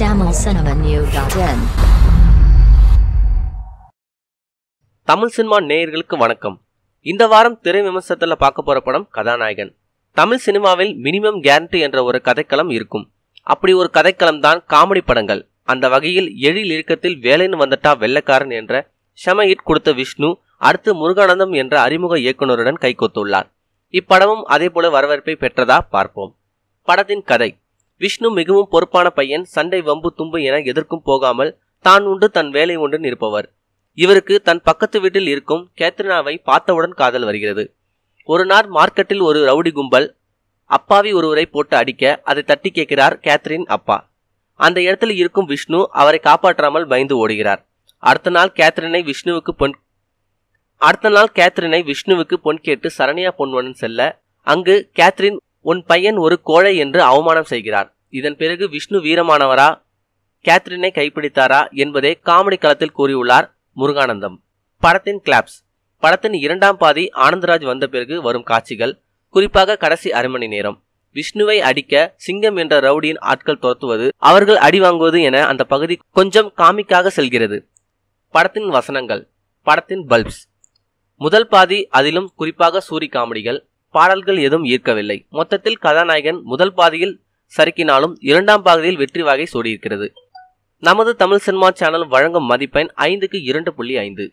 Tamil cinema நேயர்களுக்கு வணக்கம் இந்த வாரம் திரை விமர்சனத்தில் பார்க்க போகிற படம் கதாநாயகன் தமிழ் சினிமாவில் மினிமம் கேரண்டி என்ற ஒரு கதைக்களம் இருக்கும் அப்படி ஒரு கதைக்களம் தான் காமெடி படங்கள் அந்த வகையில் எழில் இறுக்கத்தில் வேலைன்னு வந்துட்டா வெள்ளக்காரன் என்ற ஷம ஹிட் கொடுத்த விஷ்ணு அடுத்து முருகானந்தம் என்ற அறிமுக இயக்குனருடன் கைகோத்துள்ளார் இப்படமும் அதே போல வரவேற்பை பெற்றதா பார்ப்போம் படத்தின் கதை விஷ்ணு மிகவும் பொறுப்பான பையன் சண்டை வம்பு தும்பு என எதற்கும் போகாமல் தான் உண்டு தன் வேலை ஒன்று நிற்பவர் இவருக்கு தன் பக்கத்து வீட்டில் இருக்கும் கேத்ரினாவை பார்த்தவுடன் காதல் வருகிறது ஒரு நாள் மார்க்கெட்டில் ஒரு ரவுடி கும்பல் அப்பாவி ஒருவரை போட்டு அடிக்க அதை தட்டி கேட்கிறார் கேத்ரின் அப்பா அந்த இடத்தில் இருக்கும் விஷ்ணு அவரை காப்பாற்றாமல் பயந்து ஓடுகிறார் அடுத்த நாள் கேத்ரினை விஷ்ணுவுக்கு பொன் அடுத்த நாள் கேத்ரினை விஷ்ணுவுக்கு பொன் கேட்டு சரண்யா பொன்வனன் செல்ல அங்கு கேத்ரின் உன் பையன் ஒரு கோழை என்று அவமானம் செய்கிறார் இதன் பிறகு விஷ்ணு வீரமானவரா கேத்ரினை கைப்பிடித்தாரா என்பதை காமெடி களத்தில் கூறியுள்ளார் முருகானந்தம் படத்தின் கிளாப்ஸ் படத்தின் இரண்டாம் பாதி ஆனந்தராஜ் வந்த பிறகு வரும் காட்சிகள் குறிப்பாக கடைசி அரை மணி நேரம் விஷ்ணுவை அடிக்க சிங்கம் என்ற ரவுடியின் ஆட்கள் துரத்துவது அவர்கள் அடி வாங்குவது என அந்த பகுதி கொஞ்சம் காமிக்காக செல்கிறது படத்தின் வசனங்கள் படத்தின் பல்ப்ஸ் முதல் பாதி அதிலும் குறிப்பாக சூரி காமெடிகள் பாடல்கள் எதுவும் ஈர்க்கவில்லை மொத்தத்தில் கதாநாயகன் முதல் பாதியில் சறுக்கினாலும் இரண்டாம் பாதியில் வெற்றி வாகை சூடியிருக்கிறது நமது தமிழ் சினிமா சேனல் வழங்கும் மதிப்பெண் ஐந்துக்கு இரண்டு புள்ளி ஐந்து